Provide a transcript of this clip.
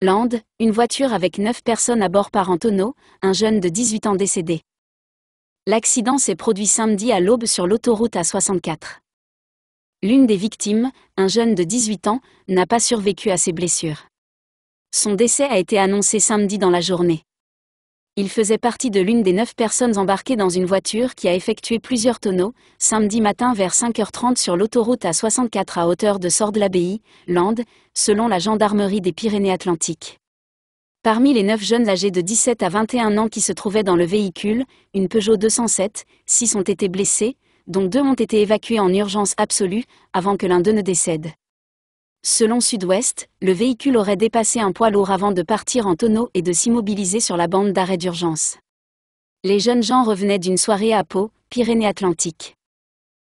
Land, une voiture avec 9 personnes à bord par en tonneau, un jeune de 18 ans décédé. L'accident s'est produit samedi à l'aube sur l'autoroute A64. L'une des victimes, un jeune de 18 ans, n'a pas survécu à ses blessures. Son décès a été annoncé samedi dans la journée. Il faisait partie de l'une des neuf personnes embarquées dans une voiture qui a effectué plusieurs tonneaux, samedi matin vers 5h30 sur l'autoroute A64 à hauteur de de labbaye L'Ande, selon la gendarmerie des Pyrénées-Atlantiques. Parmi les neuf jeunes âgés de 17 à 21 ans qui se trouvaient dans le véhicule, une Peugeot 207, six ont été blessés, dont deux ont été évacués en urgence absolue, avant que l'un d'eux ne décède. Selon Sud-Ouest, le véhicule aurait dépassé un poids lourd avant de partir en tonneau et de s'immobiliser sur la bande d'arrêt d'urgence. Les jeunes gens revenaient d'une soirée à Pau, Pyrénées-Atlantiques.